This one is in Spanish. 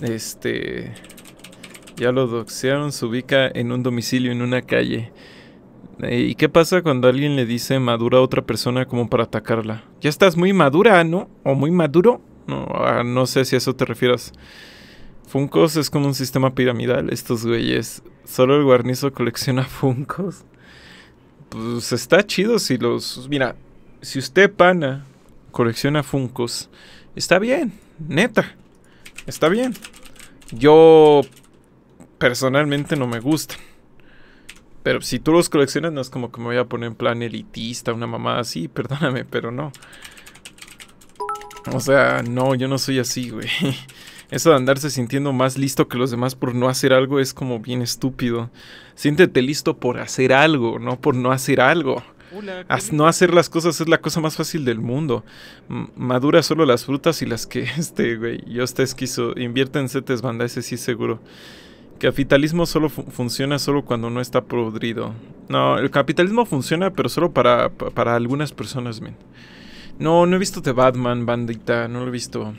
Este. Ya lo doxearon, se ubica en un domicilio en una calle. Eh, ¿Y qué pasa cuando alguien le dice madura a otra persona como para atacarla? Ya estás muy madura, ¿no? ¿O muy maduro? No, ah, no sé si a eso te refieras. Funcos es como un sistema piramidal, estos güeyes. Solo el guarnizo colecciona Funcos. Pues está chido si los... Mira, si usted, pana, colecciona Funcos, está bien, neta. Está bien. Yo personalmente no me gustan. Pero si tú los coleccionas, no es como que me voy a poner en plan elitista, una mamada así, perdóname, pero no. O sea, no, yo no soy así, güey. Eso de andarse sintiendo más listo que los demás por no hacer algo es como bien estúpido. Siéntete listo por hacer algo, no por no hacer algo no hacer las cosas es la cosa más fácil del mundo. madura solo las frutas y las que este, güey. Yo está esquizo. Invierte en setes, banda, ese sí seguro. Capitalismo solo funciona solo cuando no está podrido. No, el capitalismo funciona, pero solo para, para algunas personas, men. No, no he visto The Batman, bandita. No lo he visto.